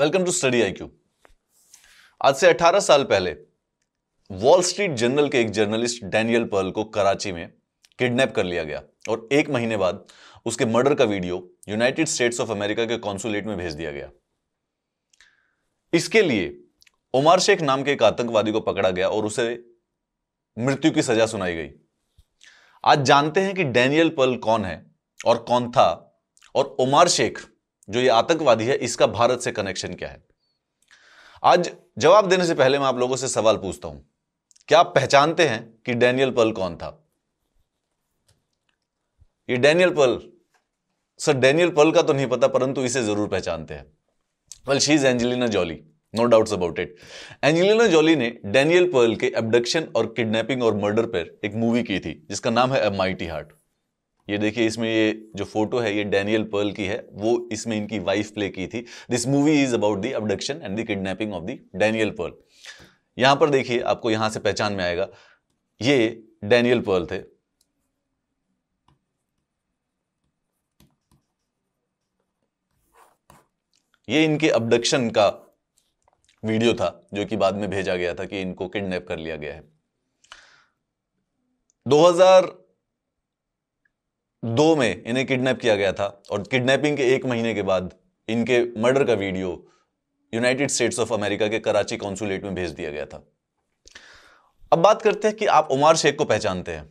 welcome to study IQ क्यू आज से 18 साल पहले वॉल स्ट्रीट जर्नल के एक जर्नलिस्ट डैनियल पर्ल को कराची में किडनैप कर लिया गया और एक महीने बाद उसके मर्डर का video United States of America के कॉन्सुलेट में भेज दिया गया इसके लिए उमर शेख नाम के एक आतंकवादी को पकड़ा गया और उसे मृत्यु की सजा सुनाई गई आज जानते हैं कि डैनियल पर्ल कौन है और कौन था और उमर शेख जो ये आतंकवादी है इसका भारत से कनेक्शन क्या है आज जवाब देने से पहले मैं आप लोगों से सवाल पूछता हूं क्या आप पहचानते हैं कि डैनियल पल कौन था ये डैनियल पल सर डैनियल पल का तो नहीं पता परंतु इसे जरूर पहचानते हैं well she is Angelina Jolie no doubts about it Angelina Jolie ने डैनियल पर्ल के एबडक्शन और किडनैपिंग और मर्डर पर एक मूवी की थी जिसका नाम है एम माइटी हार्ट ये देखिए इसमें ये जो फोटो है ये डैनियल पर्ल की है वो इसमें इनकी वाइफ प्ले की थी this movie is about the abduction and the kidnapping of the Daniel Pearl यहां पर देखिए आपको यहां से पहचान में आएगा ये डैनियल पर्ल थे ये इनके अबडक्शन का वीडियो था जो कि बाद में भेजा गया था कि इनको किडनैप कर लिया गया है दो में इन्हें किडनैप किया गया था और किडनैपिंग के एक महीने के बाद इनके मर्डर का video United States of America के कराची कॉन्सुलेट में भेज दिया गया था अब बात करते हैं कि आप उमार शेख को पहचानते हैं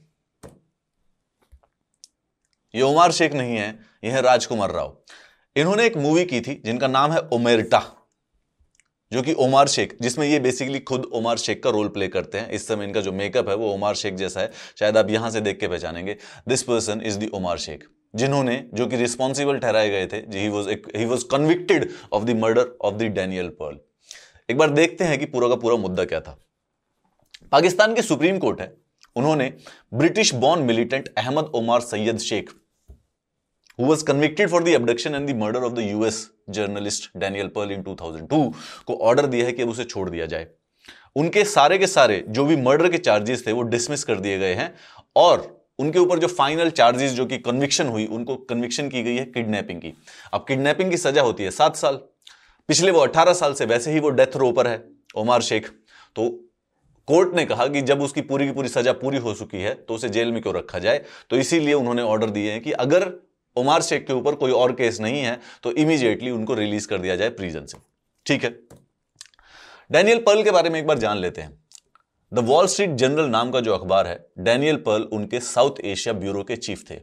ये उमार शेख नहीं है यह है राजकुमार राव इन्होंने एक मूवी की थी जिनका नाम है उमेरटा जो कि ओमार शेख जिसमें ये बेसिकली खुद ओमार शेख का रोल प्ले करते हैं इस समय इनका जो मेकअप है वो ओमार शेख जैसा है शायद आप यहाँ से देख के पहचानेंगे this person is the Omar Sheikh जिन्होंने जो कि रिस्पॉन्सिबल ठहराए गए थे he was he was convicted of the murder of the Daniel Pearl एक बार देखते हैं कि पूरा का पूरा मुद्दा क्या था पाकिस्तान की सुप्रीम कोर्ट है उन्होंने British born militant Ahmed Omar Saeed Sheikh who was convicted for the abduction and the murder of the US journalist Daniel Pearl in 2002 को ऑर्डर दिया है कि उसे छोड़ दिया जाए उनके सारे के सारे जो भी मर्डर के चार्जेस थे वो डिसमिस कर दिए गए हैं और उनके ऊपर जो फाइनल चार्जेस जो कि कन्विक्शन हुई उनको कन्विक्शन की गई है किडनैपिंग की अब किडनैपिंग की सजा होती है सात साल पिछले वो अठारह साल से वैसे ही वो डेथ रो पर है ओमार शेख तो कोर्ट ने कहा कि जब उसकी पूरी की पूरी सजा पूरी हो चुकी है तो उसे जेल में क्यों रखा जाए तो इसीलिए उन्होंने ऑर्डर दिए हैं कि अगर ओमार शेख के ऊपर कोई और केस नहीं है तो इमीजिएटली उनको रिलीज कर दिया जाए प्रीजन से ठीक है डैनियल पर्ल के बारे में एक बार जान लेते हैं द वॉल स्ट्रीट जनरल नाम का जो अखबार है डैनियल पर्ल उनके साउथ एशिया ब्यूरो के चीफ थे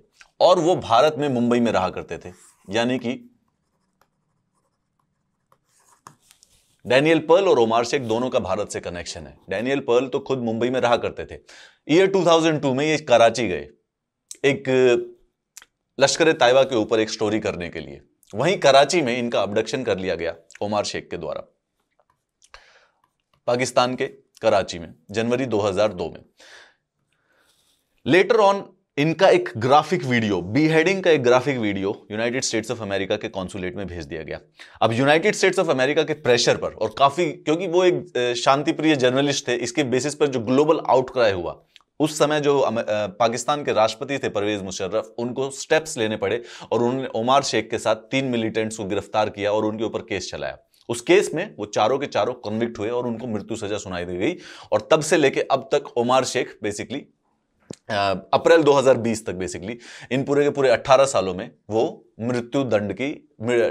और वो भारत में मुंबई में रहा करते थे यानी कि डैनियल पर्ल और ओमार शेख दोनों का भारत से कनेक्शन है डैनियल पर्ल तो खुद मुंबई में रहा करते थे ईयर 2002 में ये कराची गए एक लश्कर तायबा के ऊपर एक स्टोरी करने के लिए वहीं कराची में इनका अबडक्शन कर लिया गया ओमार शेख के द्वारा पाकिस्तान के कराची में जनवरी 2002 में लेटर ऑन इनका एक ग्राफिक वीडियो बीहेडिंग का एक graphic video United States of America के कॉन्सुलेट में भेज दिया गया अब यूनाइटेड स्टेट्स ऑफ अमेरिका के प्रेशर पर और काफी क्योंकि वो एक शांतिप्रिय जर्नलिस्ट थे इसके बेसिस पर जो ग्लोबल आउटक्राई हुआ उस समय जो पाकिस्तान के राष्ट्रपति थे परवेज मुशर्रफ उनको स्टेप्स लेने पड़े और उन्होंने ओमार शेख के साथ तीन मिलिटेंट्स को गिरफ्तार किया और उनके ऊपर केस चलाया उस केस में वो चारों के चारों कन्विक्ट हुए और उनको मृत्यु सजा सुनाई दी गई और तब से लेके अब तक ओमार शेख बेसिकली अप्रैल 2020 तक बेसिकली इन पूरे के पूरे 18 सालों में वो मृत्यु दंड की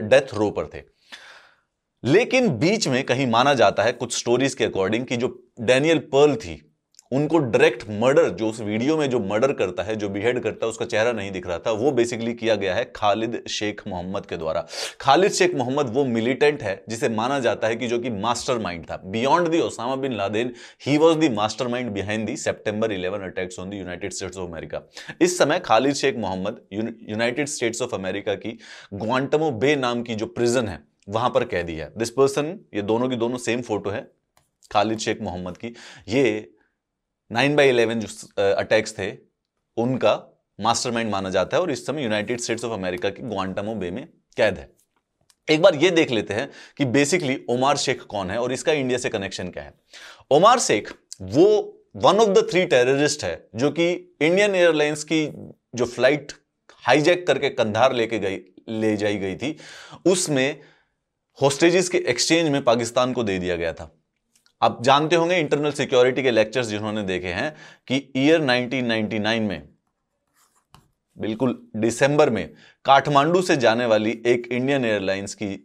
डेथ रो पर थे लेकिन बीच में कहीं माना जाता है कुछ स्टोरीज के अकॉर्डिंग कि जो डैनियल पर्ल थी उनको डायरेक्ट मर्डर जो उस वीडियो में जो मर्डर करता है जो बिहेड करता है उसका चेहरा नहीं दिख रहा था वो बेसिकली किया गया है खालिद शेख मोहम्मद के द्वारा खालिद शेख मोहम्मद वो मिलिटेंट है जिसे माना जाता है कि जो कि मास्टर माइंड था beyond the Osama bin Laden he was the master mind behind the September eleven attacks on the United States of America इस समय Khalid Sheikh Mohammed United States of America की ग्वांटमो बे नाम की जो प्रिजन है वहां पर कह है दिस पर्सन ये दोनों की दोनों सेम फोटो है खालिद शेख मोहम्मद की ये नाइन बाई इलेवन जो अटैक्स थे उनका मास्टरमाइंड माना जाता है और इस समय यूनाइटेड स्टेट्स ऑफ अमेरिका के ग्वांटामो बे में कैद है एक बार ये देख लेते हैं कि बेसिकली ओमार शेख कौन है और इसका इंडिया से कनेक्शन क्या है ओमार शेख वो one of the three terrorist है जो कि इंडियन एयरलाइंस की जो फ्लाइट हाईजैक करके कंधार लेके गई ले जाई गई थी उसमें होस्टेजेस के एक्सचेंज में पाकिस्तान को दे दिया गया था आप जानते होंगे इंटरनल सिक्योरिटी के लेक्चर्स जिन्होंने देखे हैं कि ईयर 1999 में बिल्कुल दिसंबर में काठमांडू से जाने वाली एक इंडियन एयरलाइंस की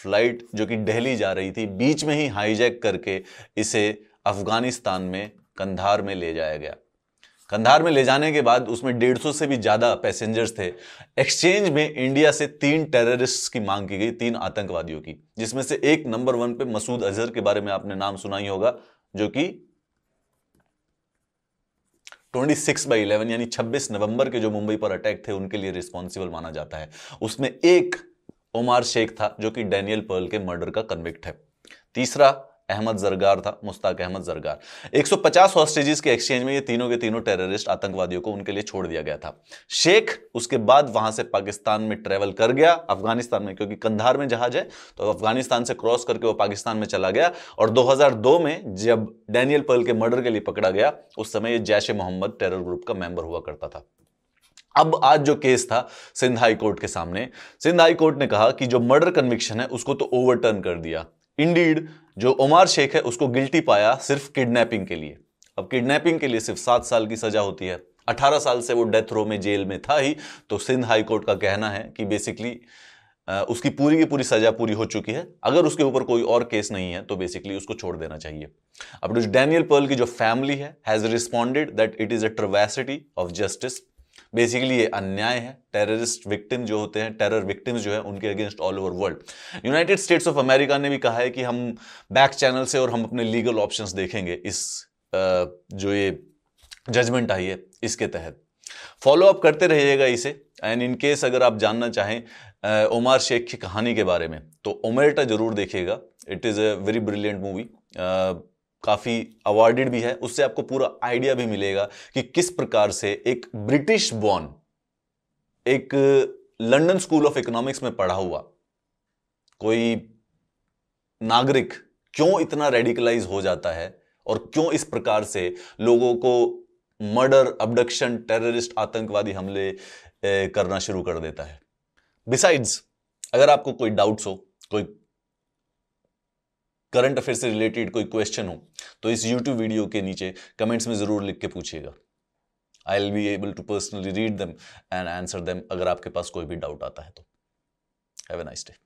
फ्लाइट जो कि दिल्ली जा रही थी बीच में ही हाईजैक करके इसे अफगानिस्तान में कंधार में ले जाया गया कंधार में ले जाने के बाद उसमें डेढ़ सौ से भी ज़्यादा पैसेंजर्स थे एक्सचेंज में इंडिया से तीन टेररिस्ट की मांग की गई तीन आतंकवादियों की जिसमें से एक नंबर वन पे मसूद अजहर के बारे में आपने नाम सुना ही होगा जो कि 26 सिक्स बाई इलेवन यानी 26 नवंबर के जो मुंबई पर अटैक थे उनके लिए रिस्पॉन्सिबल माना जाता है उसमें एक ओमार शेख था जो कि डैनियल पर्ल के मर्डर का कन्विक्ट है तीसरा अहमद जरगार था मुस्ताक अहमद जरगार 150 हॉस्टेजेस के एक्सचेंज में ये तीनों के तीनों टेररिस्ट आतंकवादियों को उनके लिए छोड़ दिया गया था शेख उसके बाद वहां से पाकिस्तान में ट्रेवल कर गया अफगानिस्तान में क्योंकि कंधार में जहाज है तो अफगानिस्तान से क्रॉस करके वो पाकिस्तान में चला गया और दो में जब डैनियल पर्ल के मर्डर के लिए पकड़ा गया उस समय ये जैश ए मोहम्मद टेरर ग्रुप का मेंबर हुआ करता था अब आज जो केस था सिंध हाई कोर्ट के सामने सिंध हाई कोर्ट ने कहा कि जो मर्डर कन्विक्शन है उसको तो ओवरटर्न कर दिया इंडीड जो उमर शेख है उसको गिल्टी पाया सिर्फ किडनैपिंग के लिए अब किडनैपिंग के लिए सिर्फ सात साल की सजा होती है अठारह साल से वो डेथ रो में जेल में था ही तो सिंध हाई कोर्ट का कहना है कि बेसिकली उसकी पूरी की पूरी सजा पूरी हो चुकी है अगर उसके ऊपर कोई और केस नहीं है तो बेसिकली उसको छोड़ देना चाहिए अब डैनियल पर्ल की जो फैमिली है has responded that it is a travesty of justice basically ये अन्याय है टेररिस्ट विक्टिम जो होते हैं टेरर विक्टिम्स जो है उनके against all over world United States of America ने भी कहा है कि हम बैक चैनल से और हम अपने लीगल ऑप्शंस देखेंगे इस जो ये जजमेंट आई है इसके तहत फॉलो अप करते रहिएगा इसे एंड इन केस अगर आप जानना चाहें ओमार शेख की कहानी के बारे में तो ओमेरटा जरूर देखिएगा it is a very brilliant movie काफ़ी अवार्डेड भी है उससे आपको पूरा आइडिया भी मिलेगा कि किस प्रकार से एक ब्रिटिश बॉर्न एक लंदन स्कूल ऑफ इकोनॉमिक्स में पढ़ा हुआ कोई नागरिक क्यों इतना रेडिकलाइज हो जाता है और क्यों इस प्रकार से लोगों को मर्डर अबडक्शन टेररिस्ट आतंकवादी हमले करना शुरू कर देता है बिसाइड्स अगर आपको कोई डाउट्स हो कोई करंट अफेयर से रिलेटेड कोई क्वेश्चन हो तो इस यूट्यूब वीडियो के नीचे कमेंट्स में ज़रूर लिख के पूछिएगा I will be able to personally read them and answer them अगर आपके पास कोई भी डाउट आता है तो हैव ए नाइस डे